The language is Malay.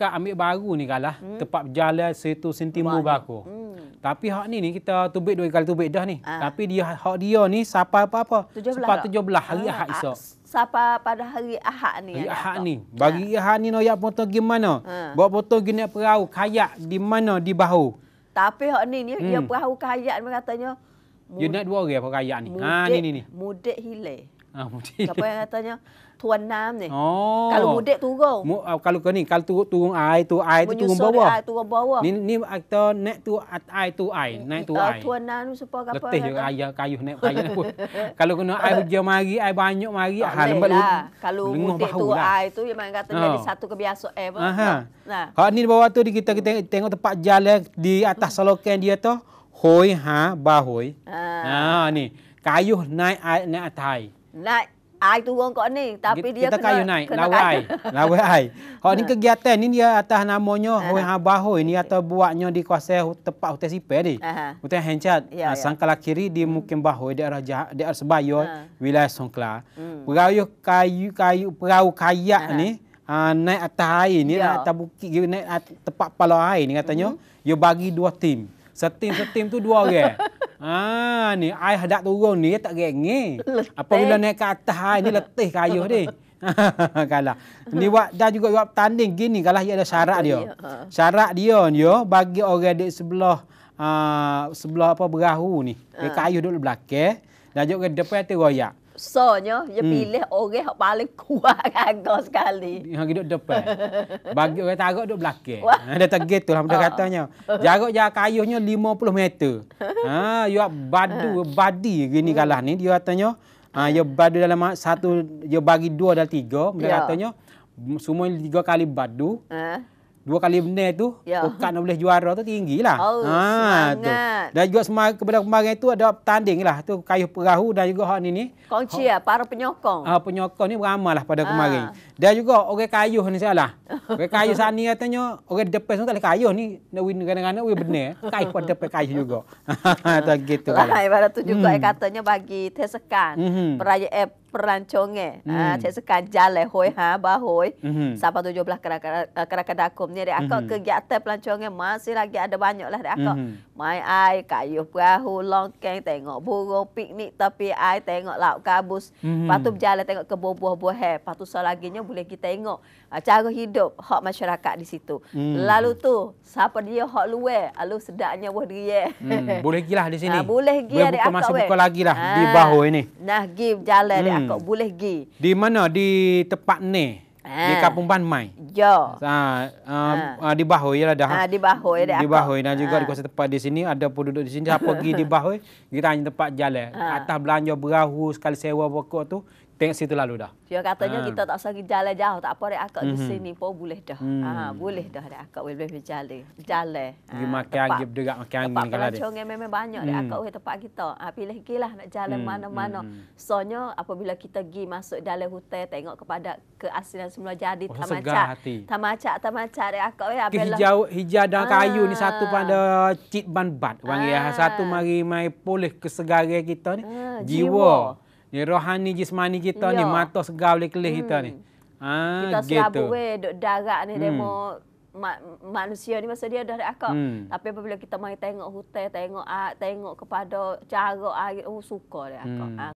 mereka ambil baru ni kalah hmm. tepat berjalan situ sentimu baku. Hmm. Tapi hak ni ni kita tubik dua kali tubik dah ni. Ah. Tapi dia hak dia ni siapa apa-apa. Sebab 17 tak? hari ah. Ahad esok. Ah, siapa pada hari Ahad ni? Hari Ahad ni. Bagi ah. Ya. Ahad ni nak no, ya foto gimana? Ah. Ha. Buat foto gini perahu kayak di mana di bahu. Tapi hak ni ni hmm. dia perahu kayak dia katanya. Dia nak dua orang apa kayak ni? Mudik, ha ni ni ni. Mudik hilang. Ah, mudik. yang katanya Tuan Nam ni. Oh. Kalau mudik turun. Mu, uh, kalau ke ni, kalau turun, turun air tu air tu turun bawah. Air turun bawah. Ni ni kita naik tu air tu air, eh, naik tu eh, air. Tuan Nam ni siapa kata? Letih juga air kayu naik kayu pun. kalau kena air hujan mari, air banyak mari, ah ha, lembat. Lah. Kalau mudik tu lah. air tu memang kata oh. Ah. jadi satu kebiasaan eh. Nah. kalau Ha ni bawah tu kita kita tengok, tengok tempat jalan di atas selokan dia tu. Hoi ha bahoi. Ha. ha ni. Kayuh naik air naik atas air. Nak air turun kat ni tapi dia kita kena naik kena lawai lawai air. Hak ni ha. kegiatan ni dia atas namanya ha. Hoi Ha Bahoi ni atau buatnya di kuasa tepat hotel sipe ni. uh-huh. Ha, Hencat. Ya, ya. Sangkala kiri di hmm. mukim mungkin Bahoi di arah jah, di arah Sebayo uh. wilayah Songkla. Hmm. Perahu kayu kayu perahu kayak uh-huh. ni uh, naik atas air ni ya. atas bukit naik atas tempat palau air ni katanya. Dia hmm. uh-huh. bagi dua tim. Setim-setim tu dua orang. Ah, ni air hadap turun ni tak gengi. Apa bila naik ke atas air ha, ni letih kayuh ni. kalah. Ni buat dah juga buat tanding gini kalah ada syarat dia. Syarat dia ha. yo bagi orang di sebelah sebelah apa berahu ni. Dia kayuh duduk belakang dan juga depan tu royak besarnya dia hmm. pilih orang yang paling kuat kanggo sekali. Yang duduk depan. Bagi orang tarok duduk belakang. Ha, dia tak gitu lah. Dia uh. Ah. katanya. Jarak jarak kayuhnya 50 meter. ha, you badu, ah. badi gini kalah ni. Dia katanya. Ha, you badu dalam satu, you bagi dua dalam tiga. Dia yeah. katanya. Semua tiga kali badu. Uh dua kali benar tu ya. pokat nak boleh juara tu tinggilah. Oh, ha semangat. tu. Dan juga semangat kepada pemain tu ada tanding lah tu kayuh perahu dan juga hak ni ni. Kunci ya, para penyokong. Ah penyokong ni beramalah pada ha. kemarin. Dan juga orang kayuh ni salah. Orang kayuh sani katanya orang depan semua tak boleh kayuh ni nak win kadang-kadang we benar. Kayuh pada depan kayuh juga. tu gitu. Lah, pada tu juga hmm. katanya bagi tesekan. Mm -hmm. Peraya eh, perancong eh. Ah, hmm. Ha, saya suka jalan eh, hoi ha bahoi. Hmm. Sampai 17 kerak-kerak eh, kerak-kerak ni dia aku hmm. kegiatan pelancong masih lagi ada banyak lah dia aku. Hmm. Mai ai kayu perahu longkeng tengok burung piknik tapi ai tengok lauk kabus. Hmm. Patu berjalan tengok kebun buah-buah eh. Patu selaginya boleh kita tengok ah, cara hidup hak masyarakat di situ. Hmm. Lalu tu siapa dia hak luar alu ah, sedaknya buah dia. Eh. Hmm. Boleh gilah di sini. Ha, boleh gi lah, Buka masuk buka lagi lah ha. di bahoi ini. Nah give berjalan hmm akak hmm. boleh gi. Di mana? Di tempat ni. Ha. Di ah. Kampung Ban Mai. Ya. Ha, uh, ha. di Bahoy ialah dah. Ha, di Bahoy dah. Di Bahoy dan juga ha. di kawasan tempat di sini ada pun duduk di sini. Siapa pergi di Bahoy, kita tanya tempat jalan. Ha. Atas belanja berahu sekali sewa pokok tu, Tengok situ lalu dah. Dia katanya ha. kita tak usah jalan jauh. Tak apa, dia akak hmm di mhm. sini pun boleh dah. Mm. Ha, boleh dah dia akak boleh berjalan. Jalan. Ah, pergi ha, makan anggip juga, makan angin kalau dia. Tempat memang banyak dia hmm. akak boleh tempat kita. Ha, pilih lah nak jalan mm. mana-mana. Mm-hmm. Soalnya apabila kita pergi masuk dalam hutan, tengok kepada keaslian semula jadi. Oh, tamacak, segar hati. Tamacak, tamacak dia akak boleh. Ke lah. hijau, hijau dan kayu ni satu pada cit ban bat. Ha. Satu mari mai boleh kesegaran kita ni. Ha. jiwa ni rohani jismani kita ya. ni mata segar boleh kelih hmm. kita ni. Hmm. Ha, kita selalu gitu. Eh, duk darat ni hmm. demo ma- manusia ni masa dia dah ada akak. Hmm. Tapi apabila kita mai tengok hutan, tengok ah, tengok kepada cara air, oh suka dia akak. Hmm. Ha,